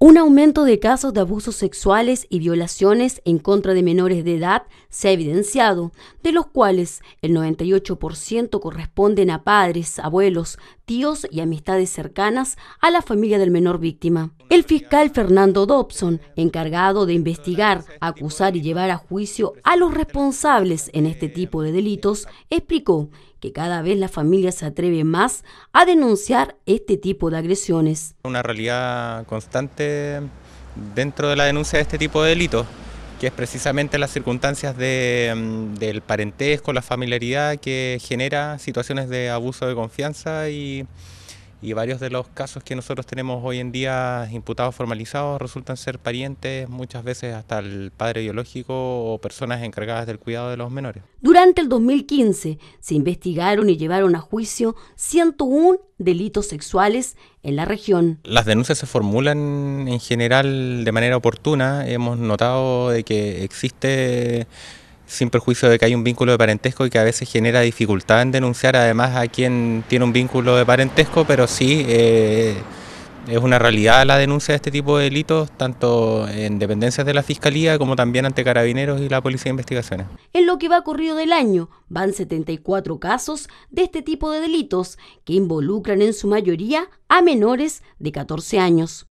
Un aumento de casos de abusos sexuales y violaciones en contra de menores de edad se ha evidenciado, de los cuales el 98% corresponden a padres, abuelos, tíos y amistades cercanas a la familia del menor víctima. El fiscal Fernando Dobson, encargado de investigar, acusar y llevar a juicio a los responsables en este tipo de delitos, explicó que cada vez la familia se atreve más a denunciar este tipo de agresiones. Una realidad constante dentro de la denuncia de este tipo de delitos, que es precisamente las circunstancias mm, del parentesco, la familiaridad que genera situaciones de abuso de confianza y y varios de los casos que nosotros tenemos hoy en día imputados formalizados resultan ser parientes, muchas veces hasta el padre biológico o personas encargadas del cuidado de los menores. Durante el 2015 se investigaron y llevaron a juicio 101 delitos sexuales en la región. Las denuncias se formulan en general de manera oportuna. Hemos notado de que existe sin perjuicio de que hay un vínculo de parentesco y que a veces genera dificultad en denunciar además a quien tiene un vínculo de parentesco, pero sí eh, es una realidad la denuncia de este tipo de delitos, tanto en dependencias de la Fiscalía como también ante carabineros y la Policía de Investigaciones. En lo que va ocurrido del año, van 74 casos de este tipo de delitos que involucran en su mayoría a menores de 14 años.